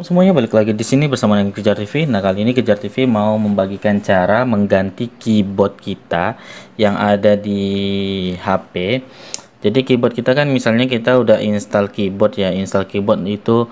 Semuanya balik lagi di sini bersama dengan Kejar TV. Nah, kali ini Kejar TV mau membagikan cara mengganti keyboard kita yang ada di HP. Jadi keyboard kita kan misalnya kita udah install keyboard ya, install keyboard itu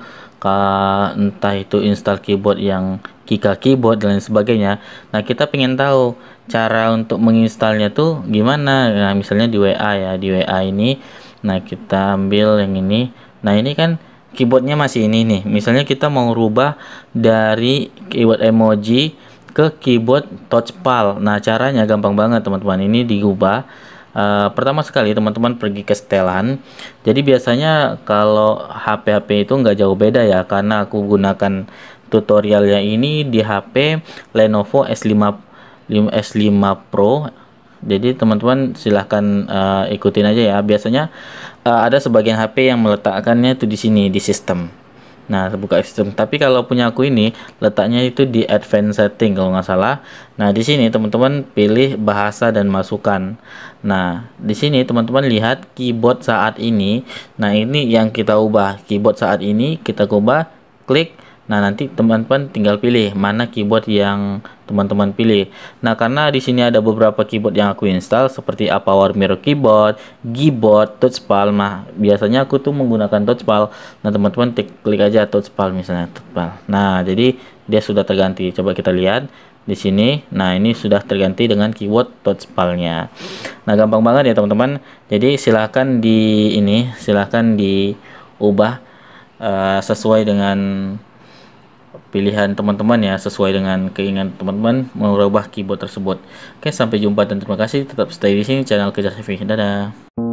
entah itu install keyboard yang Kika keyboard dan lain sebagainya. Nah, kita pengen tahu cara untuk menginstalnya tuh gimana. Nah, misalnya di WA ya, di WA ini nah kita ambil yang ini. Nah, ini kan keyboardnya masih ini nih misalnya kita mau rubah dari keyboard emoji ke keyboard touchpad nah caranya gampang banget teman-teman ini diubah Uh, eh, pertama sekali teman-teman pergi ke setelan jadi biasanya kalau HP-HP itu nggak jauh beda ya karena aku gunakan tutorialnya ini di HP Lenovo S5 S5 Pro jadi teman-teman silahkan uh, ikutin aja ya. Biasanya uh, ada sebagian HP yang meletakkannya itu di sini di sistem. Nah, buka sistem. Tapi kalau punya aku ini letaknya itu di advanced setting kalau nggak salah. Nah, di sini teman-teman pilih bahasa dan masukan. Nah, di sini teman-teman lihat keyboard saat ini. Nah, ini yang kita ubah. Keyboard saat ini kita ubah klik Nah, nanti teman-teman tinggal pilih mana keyboard yang teman-teman pilih. Nah, karena di sini ada beberapa keyboard yang aku install seperti A Power Mirror Keyboard, Gboard, Touchpal. Nah, biasanya aku tuh menggunakan Touchpal. Nah, teman-teman klik aja Touchpal misalnya Touchpal. Nah, jadi dia sudah terganti. Coba kita lihat di sini. Nah, ini sudah terganti dengan keyboard touchpalnya. Nah, gampang banget ya, teman-teman. Jadi, silahkan di ini, silahkan diubah uh, sesuai dengan pilihan teman-teman ya sesuai dengan keinginan teman-teman merubah keyboard tersebut. Oke, sampai jumpa dan terima kasih. Tetap stay di sini channel Kejar tv Dadah.